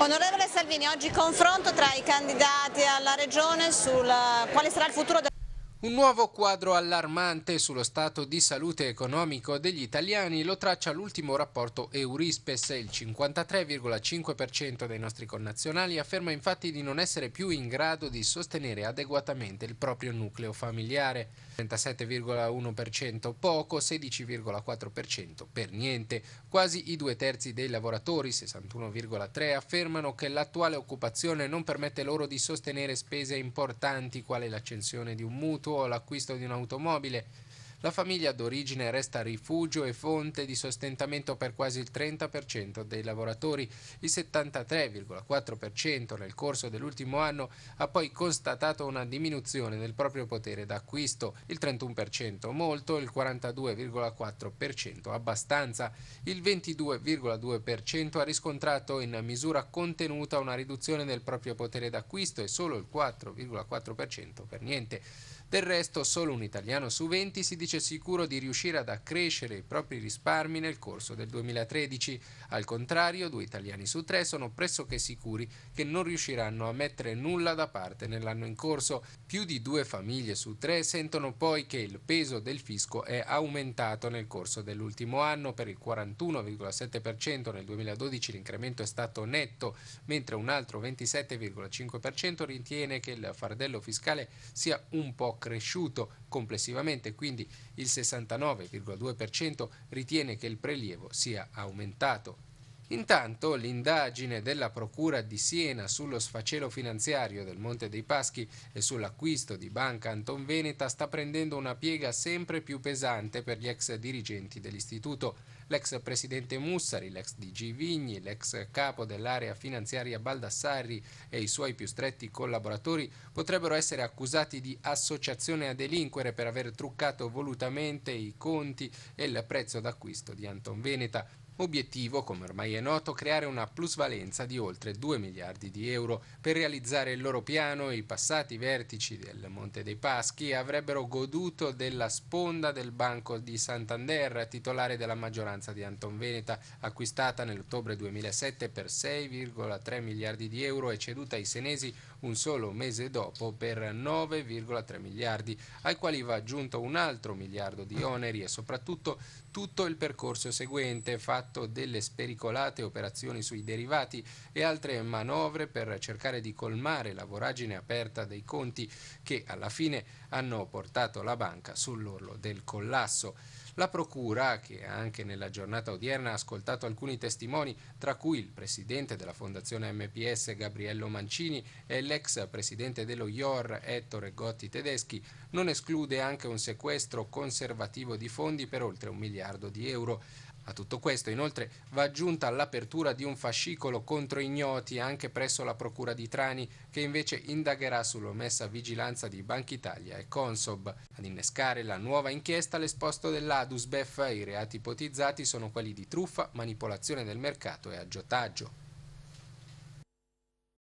Onorevole Salvini, oggi confronto tra i candidati alla Regione su eh, quale sarà il futuro del un nuovo quadro allarmante sullo stato di salute economico degli italiani lo traccia l'ultimo rapporto Eurispes. Il 53,5% dei nostri connazionali afferma infatti di non essere più in grado di sostenere adeguatamente il proprio nucleo familiare. 37,1% poco, 16,4% per niente. Quasi i due terzi dei lavoratori, 61,3%, affermano che l'attuale occupazione non permette loro di sostenere spese importanti quale l'accensione di un mutuo tuo l'acquisto di un'automobile la famiglia d'origine resta rifugio e fonte di sostentamento per quasi il 30% dei lavoratori. Il 73,4% nel corso dell'ultimo anno ha poi constatato una diminuzione del proprio potere d'acquisto, il 31% molto, il 42,4% abbastanza. Il 22,2% ha riscontrato in misura contenuta una riduzione del proprio potere d'acquisto e solo il 4,4% per niente. Del resto solo un italiano su 20 si dice giudice sicuro di riuscire ad accrescere i propri risparmi nel corso del 2013. Al contrario, due italiani su tre sono pressoché sicuri che non riusciranno a mettere nulla da parte nell'anno in corso. Più di due famiglie su tre sentono poi che il peso del fisco è aumentato nel corso dell'ultimo anno. Per il 41,7% nel 2012 l'incremento è stato netto, mentre un altro 27,5% ritiene che il fardello fiscale sia un po' cresciuto complessivamente, quindi il 69,2% ritiene che il prelievo sia aumentato Intanto l'indagine della Procura di Siena sullo sfacelo finanziario del Monte dei Paschi e sull'acquisto di Banca Anton Veneta sta prendendo una piega sempre più pesante per gli ex dirigenti dell'istituto. L'ex presidente Mussari, l'ex DG Vigni, l'ex capo dell'area finanziaria Baldassarri e i suoi più stretti collaboratori potrebbero essere accusati di associazione a delinquere per aver truccato volutamente i conti e il prezzo d'acquisto di Anton Veneta. Obiettivo, come ormai è noto, creare una plusvalenza di oltre 2 miliardi di euro. Per realizzare il loro piano, i passati vertici del Monte dei Paschi avrebbero goduto della sponda del Banco di Santander, titolare della maggioranza di Anton Veneta, acquistata nell'ottobre 2007 per 6,3 miliardi di euro e ceduta ai senesi un solo mese dopo per 9,3 miliardi, ai quali va aggiunto un altro miliardo di oneri e soprattutto tutto il percorso seguente fatto atto delle spericolate operazioni sui derivati e altre manovre per cercare di colmare la voragine aperta dei conti che alla fine hanno portato la banca sull'orlo del collasso. La Procura, che anche nella giornata odierna ha ascoltato alcuni testimoni, tra cui il presidente della Fondazione MPS Gabriello Mancini e l'ex presidente dello IOR Ettore Gotti Tedeschi, non esclude anche un sequestro conservativo di fondi per oltre un miliardo di euro. A tutto questo inoltre va aggiunta l'apertura di un fascicolo contro ignoti anche presso la Procura di Trani che invece indagherà sull'omessa vigilanza di Banca Italia e Consob. Ad innescare la nuova inchiesta l'esposto dell'Adusbef i reati ipotizzati sono quelli di truffa, manipolazione del mercato e aggiotaggio.